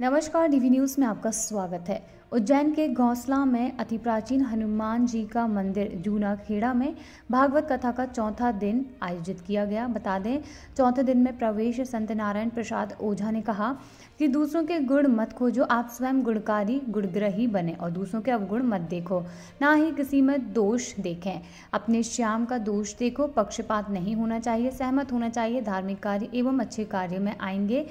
नमस्कार DV news में आपका स्वागत है उज्जैन के घोंसला में अति प्राचीन हनुमान जी का मंदिर जूना खेड़ा में भागवत कथा का चौथा दिन आयोजित किया गया बता दें चौथे दिन में प्रवेश संत नारायण प्रसाद ओझा ने कहा कि दूसरों के गुण मत खोजो आप स्वयं गुणकारी गुणग्रही बने और दूसरों के अवगुण मत देखो ना ही किसी में दोष देखें अपने श्याम का दोष देखो पक्षपात नहीं होना चाहिए सहमत होना चाहिए धार्मिक कार्य एवं अच्छे कार्य में आएंगे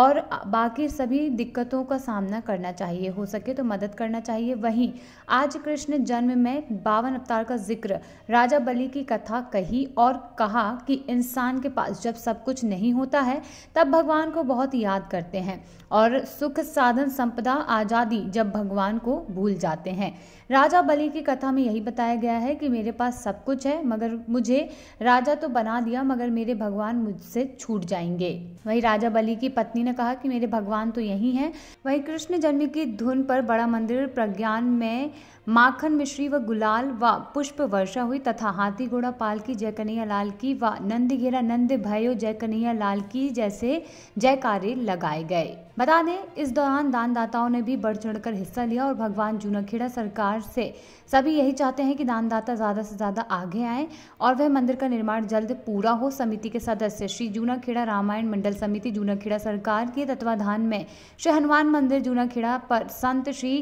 और बाकी सभी दिक्कतों का सामना करना चाहिए हो सके तो मत मदद करना चाहिए वहीं आज कृष्ण जन्म में बावन अवतार का जिक्र राजा बलि की कथा कही और कहा कि इंसान के पास जब सब कुछ नहीं होता है तब भगवान को बहुत याद करते हैं और सुख साधन संपदा आज़ादी जब भगवान को भूल जाते हैं राजा बलि की कथा में यही बताया गया है कि मेरे पास सब कुछ है मगर मुझे राजा तो बना दिया मगर मेरे भगवान मुझसे छूट जाएंगे वही राजा बलि की पत्नी ने कहा कि मेरे भगवान तो यही हैं वही कृष्ण जन्म की धुन पर बड़ा मंदिर प्रज्ञान में माखन मिश्री व गुलाल व पुष्प वर्षा हुई तथा हाथी घोड़ा पाल की जय कन्हैया लाल की व नंद घेरा नंद भयो जय कन्हैया लाल की जैसे जयकारे लगाए गए बता दें इस दौरान दानदाताओं ने भी बढ़ चढ़कर हिस्सा लिया और भगवान जूनाखेड़ा सरकार से सभी यही चाहते हैं कि दानदाता ज़्यादा से ज़्यादा आगे आए और वह मंदिर का निर्माण जल्द पूरा हो समिति के सदस्य श्री जूनाखेड़ा रामायण मंडल समिति जूनाखेड़ा सरकार के तत्वाधान में श्री हनुमान मंदिर जूनाखेड़ा पर संत श्री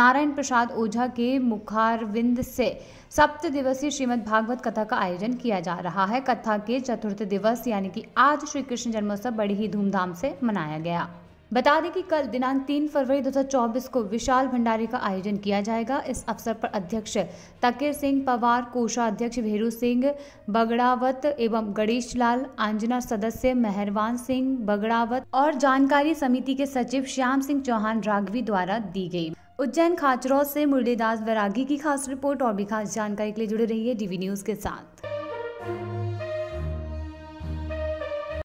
नारायण प्रसाद ओझा के मुखारविंद से सप्त दिवसीय श्रीमद भागवत कथा का आयोजन किया जा रहा है कथा के चतुर्थ दिवस यानी कि आज श्री कृष्ण जन्मोत्सव बड़ी ही धूमधाम से मनाया गया बता दें कि कल दिनांक 3 फरवरी 2024 को विशाल भंडारी का आयोजन किया जाएगा इस अवसर पर अध्यक्ष तकिर सिंह पवार कोषाध्यक्ष भेरू सिंह बगड़ावत एवं गणेश लाल आंजना सदस्य मेहरवान सिंह बगड़ावत और जानकारी समिति के सचिव श्याम सिंह चौहान राघवी द्वारा दी गई उज्जैन खाचरौद से मुरलीदास वैरागी की खास रिपोर्ट और भी खास जानकारी के लिए जुड़े रही डीवी न्यूज के साथ